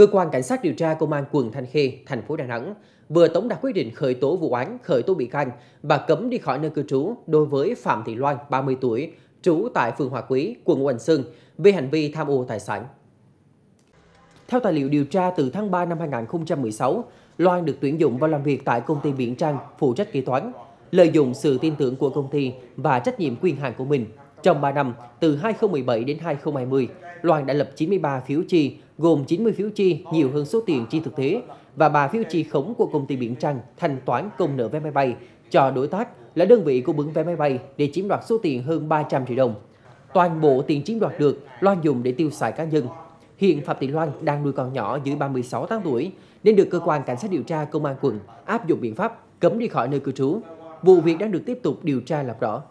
Cơ quan Cảnh sát điều tra Công an quận Thanh Khê, thành phố Đà Nẵng vừa tống đạt quyết định khởi tố vụ án, khởi tố bị can và cấm đi khỏi nơi cư trú đối với Phạm Thị Loan, 30 tuổi, trú tại phường Hòa Quý, quận Hoành Sơn về hành vi tham ô tài sản. Theo tài liệu điều tra từ tháng 3 năm 2016, Loan được tuyển dụng vào làm việc tại công ty biển Trang, phụ trách kế toán, lợi dụng sự tin tưởng của công ty và trách nhiệm quyền hạn của mình trong 3 năm, từ 2017 đến 2020, Loan đã lập 93 phiếu chi, gồm 90 phiếu chi nhiều hơn số tiền chi thực tế và 3 phiếu chi khống của công ty Biển Trăng thanh toán công nợ vé máy bay cho đối tác là đơn vị cung ứng vé máy bay để chiếm đoạt số tiền hơn 300 triệu đồng. Toàn bộ tiền chiếm đoạt được, Loan dùng để tiêu xài cá nhân. Hiện Phạm Thị Loan đang nuôi con nhỏ dưới 36 tháng tuổi nên được cơ quan cảnh sát điều tra công an quận áp dụng biện pháp cấm đi khỏi nơi cư trú. Vụ việc đang được tiếp tục điều tra làm rõ.